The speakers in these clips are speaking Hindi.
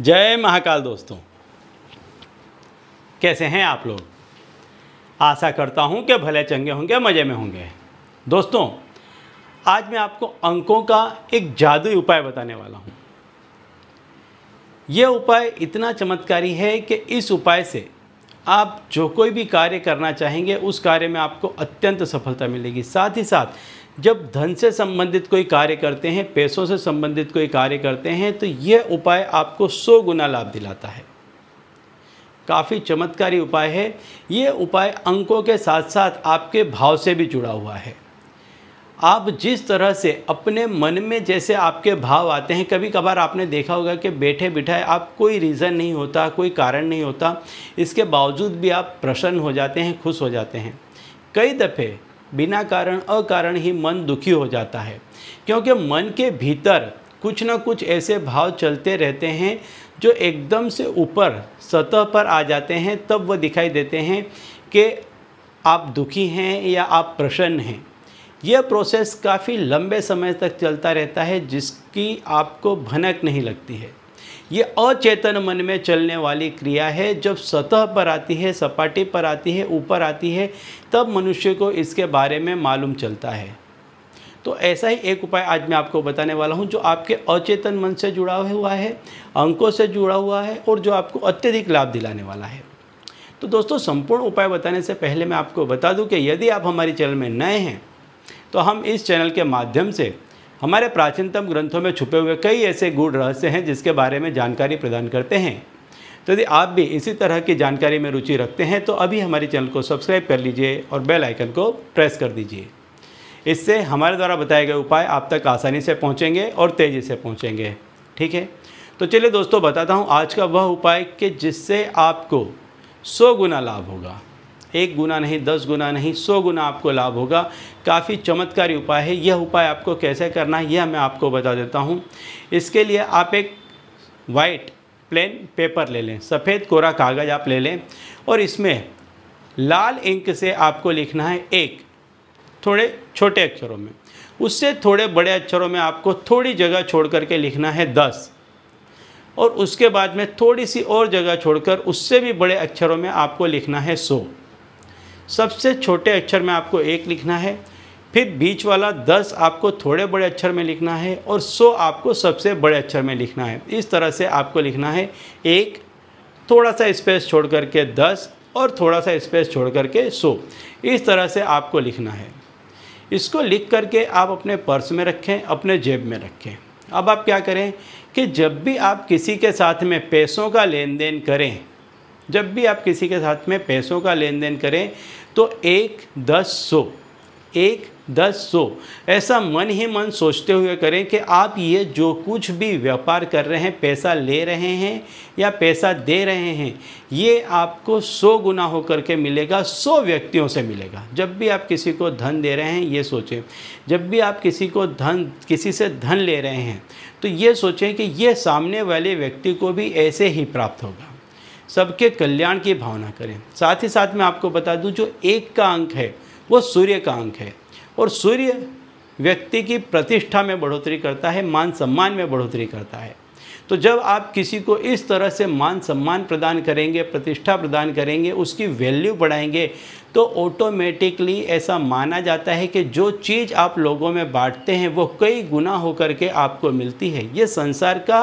जय महाकाल दोस्तों कैसे हैं आप लोग आशा करता हूं कि भले चंगे होंगे मज़े में होंगे दोस्तों आज मैं आपको अंकों का एक जादुई उपाय बताने वाला हूं। यह उपाय इतना चमत्कारी है कि इस उपाय से आप जो कोई भी कार्य करना चाहेंगे उस कार्य में आपको अत्यंत सफलता मिलेगी साथ ही साथ जब धन से संबंधित कोई कार्य करते हैं पैसों से संबंधित कोई कार्य करते हैं तो यह उपाय आपको सौ गुना लाभ दिलाता है काफ़ी चमत्कारी उपाय है ये उपाय अंकों के साथ साथ आपके भाव से भी जुड़ा हुआ है आप जिस तरह से अपने मन में जैसे आपके भाव आते हैं कभी कभार आपने देखा होगा कि बैठे बिठाए आप कोई रीज़न नहीं होता कोई कारण नहीं होता इसके बावजूद भी आप प्रसन्न हो जाते हैं खुश हो जाते हैं कई दफ़े बिना कारण अकारण ही मन दुखी हो जाता है क्योंकि मन के भीतर कुछ ना कुछ ऐसे भाव चलते रहते हैं जो एकदम से ऊपर सतह पर आ जाते हैं तब वह दिखाई देते हैं कि आप दुखी हैं या आप प्रसन्न हैं यह प्रोसेस काफ़ी लंबे समय तक चलता रहता है जिसकी आपको भनक नहीं लगती है ये अचेतन मन में चलने वाली क्रिया है जब सतह पर आती है सपाटी पर आती है ऊपर आती है तब मनुष्य को इसके बारे में मालूम चलता है तो ऐसा ही एक उपाय आज मैं आपको बताने वाला हूँ जो आपके अचेतन मन से जुड़ा हुआ है अंकों से जुड़ा हुआ है और जो आपको अत्यधिक लाभ दिलाने वाला है तो दोस्तों संपूर्ण उपाय बताने से पहले मैं आपको बता दूं कि यदि आप हमारे चैनल में नए हैं तो हम इस चैनल के माध्यम से हमारे प्राचीनतम ग्रंथों में छुपे हुए कई ऐसे गूढ़ रहस्य हैं जिसके बारे में जानकारी प्रदान करते हैं तो यदि आप भी इसी तरह की जानकारी में रुचि रखते हैं तो अभी हमारे चैनल को सब्सक्राइब कर लीजिए और बेल आइकन को प्रेस कर दीजिए इससे हमारे द्वारा बताए गए उपाय आप तक आसानी से पहुँचेंगे और तेज़ी से पहुँचेंगे ठीक है तो चलिए दोस्तों बताता हूँ आज का वह उपाय कि जिससे आपको सौ गुना लाभ होगा एक गुना नहीं दस गुना नहीं सौ गुना आपको लाभ होगा काफ़ी चमत्कारी उपाय है यह उपाय आपको कैसे करना है यह मैं आपको बता देता हूँ इसके लिए आप एक वाइट प्लेन पेपर ले लें सफ़ेद कोरा कागज़ आप ले लें और इसमें लाल इंक से आपको लिखना है एक थोड़े छोटे अक्षरों में उससे थोड़े बड़े अक्षरों में आपको थोड़ी जगह छोड़ करके लिखना है दस और उसके बाद में थोड़ी सी और जगह छोड़कर उससे भी बड़े अक्षरों में आपको लिखना है सौ सबसे छोटे अक्षर में आपको एक लिखना है फिर बीच वाला दस आपको थोड़े बड़े अक्षर में लिखना है और सौ आपको सबसे बड़े अक्षर में लिखना है इस तरह से आपको लिखना है एक थोड़ा सा स्पेस छोड़ करके दस और थोड़ा सा स्पेस छोड़ करके सौ इस तरह से आपको लिखना है इसको लिख करके आप अपने पर्स में रखें अपने जेब में रखें अब आप क्या करें कि जब भी आप किसी के साथ में पैसों का लेन देन करें जब भी आप किसी के साथ में पैसों का लेन देन करें तो एक दस सौ एक दस सौ ऐसा मन ही मन सोचते हुए करें कि आप ये जो कुछ भी व्यापार कर रहे हैं पैसा ले रहे हैं या पैसा दे रहे हैं ये आपको सौ गुना होकर के मिलेगा सौ व्यक्तियों से मिलेगा जब भी आप किसी को धन दे रहे हैं ये सोचें जब भी आप किसी को धन किसी से धन ले रहे हैं तो ये सोचें कि ये सामने वाले व्यक्ति को भी ऐसे ही प्राप्त होगा सबके कल्याण की भावना करें साथ ही साथ मैं आपको बता दूं जो एक का अंक है वो सूर्य का अंक है और सूर्य व्यक्ति की प्रतिष्ठा में बढ़ोतरी करता है मान सम्मान में बढ़ोतरी करता है तो जब आप किसी को इस तरह से मान सम्मान प्रदान करेंगे प्रतिष्ठा प्रदान करेंगे उसकी वैल्यू बढ़ाएंगे तो ऑटोमेटिकली ऐसा माना जाता है कि जो चीज़ आप लोगों में बांटते हैं वो कई गुना होकर के आपको मिलती है ये संसार का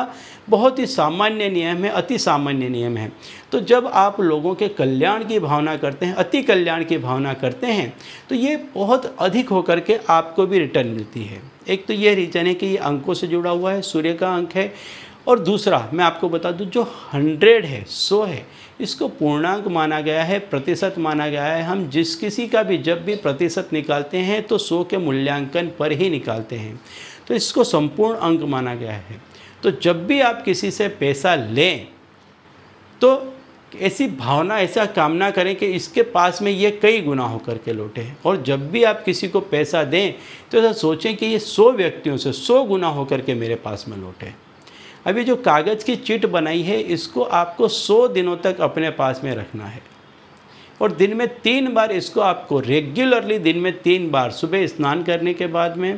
बहुत ही सामान्य नियम है अति सामान्य नियम है तो जब आप लोगों के कल्याण की भावना करते हैं अति कल्याण की भावना करते हैं तो ये बहुत अधिक होकर के आपको भी रिटर्न मिलती है एक तो ये रीजन है कि ये अंकों से जुड़ा हुआ है सूर्य का अंक है और दूसरा मैं आपको बता दूं जो हंड्रेड है सौ है इसको पूर्णांक माना गया है प्रतिशत माना गया है हम जिस किसी का भी जब भी प्रतिशत निकालते हैं तो सौ के मूल्यांकन पर ही निकालते हैं तो इसको संपूर्ण अंक माना गया है तो जब भी आप किसी से पैसा लें तो ऐसी भावना ऐसा कामना करें कि इसके पास में ये कई गुना होकर के लौटे और जब भी आप किसी को पैसा दें तो ऐसा सोचें कि ये सौ व्यक्तियों से सौ गुना होकर के मेरे पास में लौटे अभी जो कागज़ की चिट बनाई है इसको आपको सौ दिनों तक अपने पास में रखना है और दिन में तीन बार इसको आपको रेगुलरली दिन में तीन बार सुबह स्नान करने के बाद में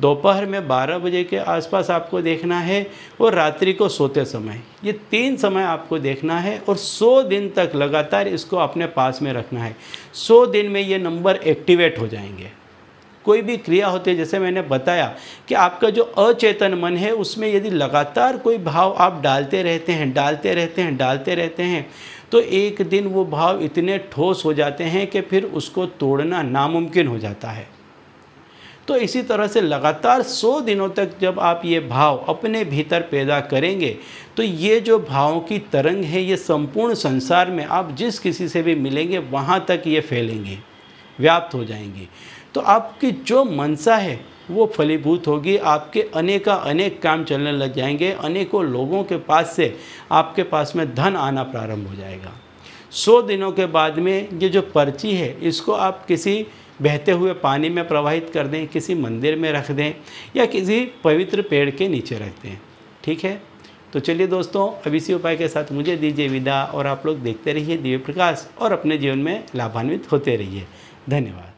दोपहर में 12 बजे के आसपास आपको देखना है और रात्रि को सोते समय ये तीन समय आपको देखना है और 100 दिन तक लगातार इसको अपने पास में रखना है 100 दिन में ये नंबर एक्टिवेट हो जाएंगे कोई भी क्रिया होती है जैसे मैंने बताया कि आपका जो अचेतन मन है उसमें यदि लगातार कोई भाव आप डालते रहते हैं डालते रहते हैं डालते रहते हैं तो एक दिन वो भाव इतने ठोस हो जाते हैं कि फिर उसको तोड़ना नामुमकिन हो जाता है तो इसी तरह से लगातार 100 दिनों तक जब आप ये भाव अपने भीतर पैदा करेंगे तो ये जो भावों की तरंग है ये संपूर्ण संसार में आप जिस किसी से भी मिलेंगे वहाँ तक ये फैलेंगे व्याप्त हो जाएंगे तो आपकी जो मनसा है वो फलीभूत होगी आपके अनेका अनेक काम चलने लग जाएंगे अनेकों लोगों के पास से आपके पास में धन आना प्रारंभ हो जाएगा सौ दिनों के बाद में ये जो पर्ची है इसको आप किसी बहते हुए पानी में प्रवाहित कर दें किसी मंदिर में रख दें या किसी पवित्र पेड़ के नीचे रख दें ठीक है तो चलिए दोस्तों अब इसी उपाय के साथ मुझे दीजिए विदा और आप लोग देखते रहिए दिव्य प्रकाश और अपने जीवन में लाभान्वित होते रहिए धन्यवाद